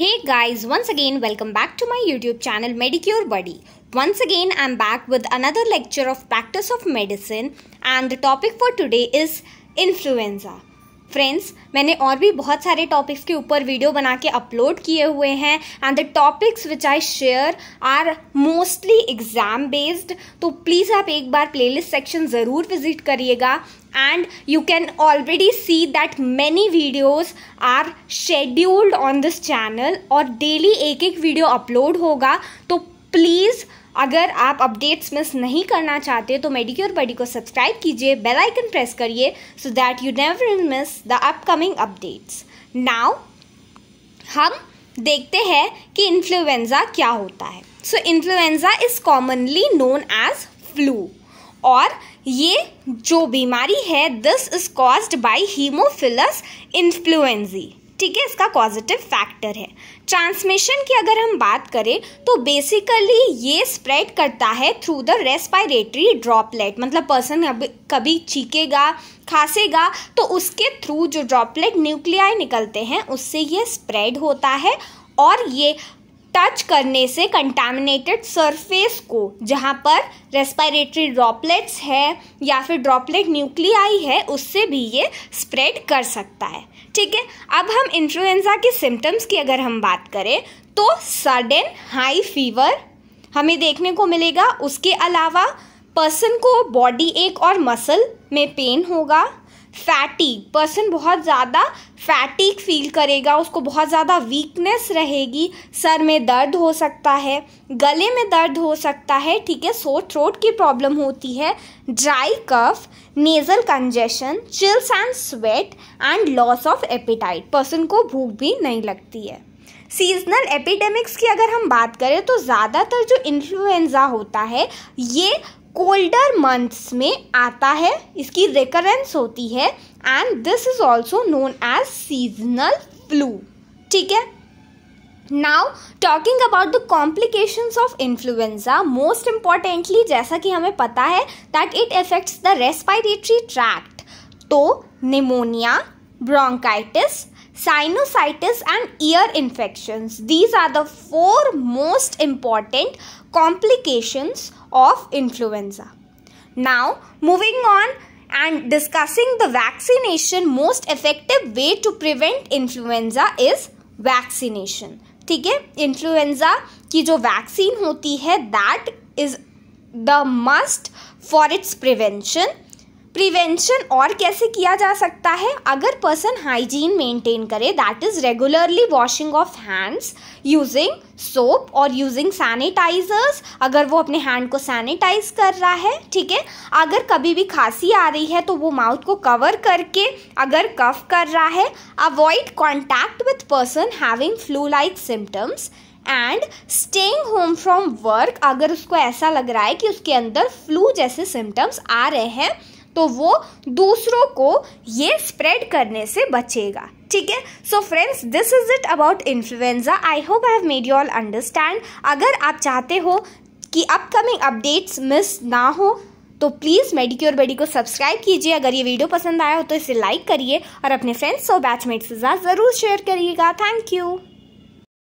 Hey guys, once again welcome back to my YouTube channel Medicure Buddy. Once again I'm back with another lecture of practice of medicine and the topic for today is influenza. Friends मैंने और भी बहुत सारे topics के ऊपर video बना के upload किए हुए हैं and the topics which I share are mostly exam based तो प्लीज़ आप एक बार प्लेलिस्ट सेक्शन ज़रूर विजिट करिएगा and you can already see that many videos are scheduled on this channel और डेली एक एक वीडियो अपलोड होगा तो प्लीज़ अगर आप अपडेट्स मिस नहीं करना चाहते तो मेडिक्योर बडी को सब्सक्राइब कीजिए बेल आइकन प्रेस करिए so that you never miss the upcoming updates now हम देखते हैं कि इन्फ्लुएंज़ा क्या होता है so influenza is commonly known as flu और ये जो बीमारी है this is caused by haemophilus influenzae ठीक है इसका पॉजिटिव फैक्टर है ट्रांसमिशन की अगर हम बात करें तो बेसिकली ये स्प्रेड करता है थ्रू द रेस्पायरेटरी ड्रॉपलेट मतलब पर्सन कभी छीकेगा खांसेगा तो उसके थ्रू जो ड्रॉपलेट न्यूक्लियाई निकलते हैं उससे ये स्प्रेड होता है और ये टच करने से कंटामिनेटेड सरफेस को जहाँ पर रेस्पायरेटरी ड्रॉपलेट्स है या फिर ड्रॉपलेट न्यूक्लियाई है उससे भी ये स्प्रेड कर सकता है ठीक है अब हम इन्फ्लुएंज़ा के सिम्टम्स की अगर हम बात करें तो सडन हाई फीवर हमें देखने को मिलेगा उसके अलावा पर्सन को बॉडी एक और मसल में पेन होगा फैटिक पर्सन बहुत ज़्यादा फैटिक फील करेगा उसको बहुत ज़्यादा वीकनेस रहेगी सर में दर्द हो सकता है गले में दर्द हो सकता है ठीक है सो थ्रोट की प्रॉब्लम होती है dry cough nasal congestion chills and sweat and loss of appetite person को भूख भी नहीं लगती है सीजनल एपिडेमिक्स की अगर हम बात करें तो ज़्यादातर जो इन्फ्लुएंज़ा होता है ये कोल्डर मंथ्स में आता है इसकी रिकरेंस होती है and this is also known as seasonal flu ठीक है now talking about the complications of influenza most importantly जैसा कि हमें पता है that it affects the respiratory tract तो pneumonia bronchitis sinusitis and ear infections. These are the four most important complications of influenza. Now, moving on and discussing the vaccination most effective way to prevent influenza is vaccination. ठीक है influenza की जो vaccine होती है that is the must for its prevention prevention और कैसे किया जा सकता है अगर पर्सन हाइजीन मेंटेन करे that is regularly washing of hands using soap और यूजिंग सैनिटाइजर्स अगर वो अपने हैंड को सैनिटाइज कर रहा है ठीक है अगर कभी भी खांसी आ रही है तो वो माउथ को कवर करके अगर कफ कर रहा है avoid contact with person having flu like symptoms and staying home from work अगर उसको ऐसा लग रहा है कि उसके अंदर फ्लू जैसे सिम्टम्स आ रहे हैं तो वो दूसरों को ये स्प्रेड करने से बचेगा ठीक है so friends this is it about influenza I hope I have made you all understand अगर आप चाहते हो कि अपकमिंग अपडेट्स मिस ना हो तो प्लीज़ मेडिक्योर बेडी को सब्सक्राइब कीजिए अगर ये वीडियो पसंद आया हो तो इसे लाइक करिए और अपने फ्रेंड्स और बैचमेट्स के साथ ज़रूर शेयर करिएगा थैंक यू